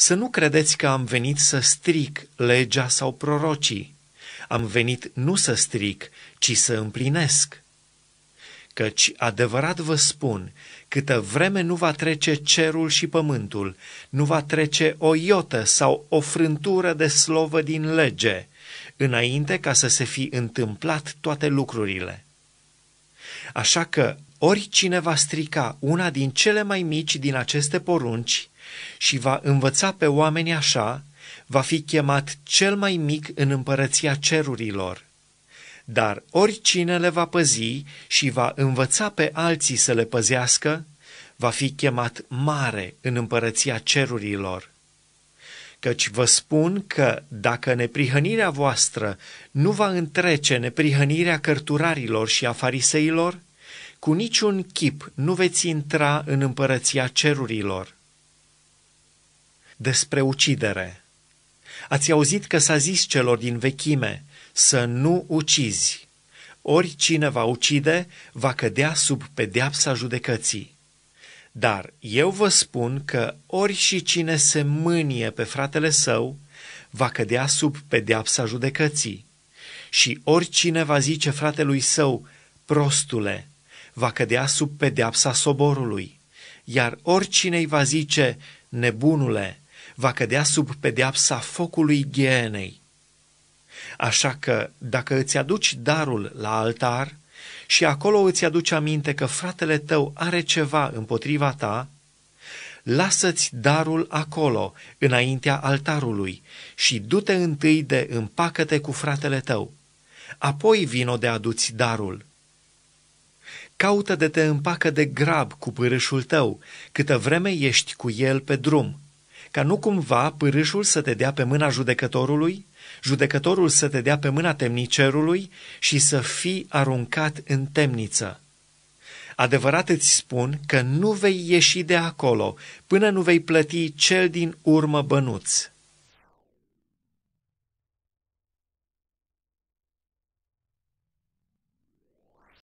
Să nu credeți că am venit să stric legea sau prorocii. Am venit nu să stric, ci să împlinesc. Căci adevărat vă spun, câtă vreme nu va trece cerul și pământul, nu va trece o iotă sau o frântură de slovă din lege, înainte ca să se fi întâmplat toate lucrurile. Așa că oricine va strica una din cele mai mici din aceste porunci, și va învăța pe oameni așa, va fi chemat cel mai mic în împărăția cerurilor. Dar oricine le va păzi și va învăța pe alții să le păzească, va fi chemat mare în împărăția cerurilor. Căci vă spun că dacă neprihănirea voastră nu va întrece neprihănirea cărturarilor și a fariseilor, cu niciun chip nu veți intra în împărăția cerurilor despre ucidere. Ați auzit că s-a zis celor din vechime să nu ucizi. Oricine va ucide, va cădea sub pedeapsa judecății. Dar eu vă spun că ori și cine se mânie pe fratele său, va cădea sub pedeapsa judecății. Și oricine va zice fratelui său, prostule, va cădea sub pedeapsa soborului. Iar oricine îi va zice, nebunule, va cădea sub pedeapsa focului ghenei. Așa că, dacă îți aduci darul la altar și acolo îți aduci aminte că fratele tău are ceva împotriva ta, lasă-ți darul acolo, înaintea altarului, și du-te întâi de împacăte cu fratele tău. Apoi vino de aduți darul. Caută de te împacă de grab cu pârâșul tău, câtă vreme ești cu el pe drum ca nu cumva pârâșul să te dea pe mâna judecătorului, judecătorul să te dea pe mâna temnicerului și să fii aruncat în temniță. Adevărat îți spun că nu vei ieși de acolo până nu vei plăti cel din urmă bănuți.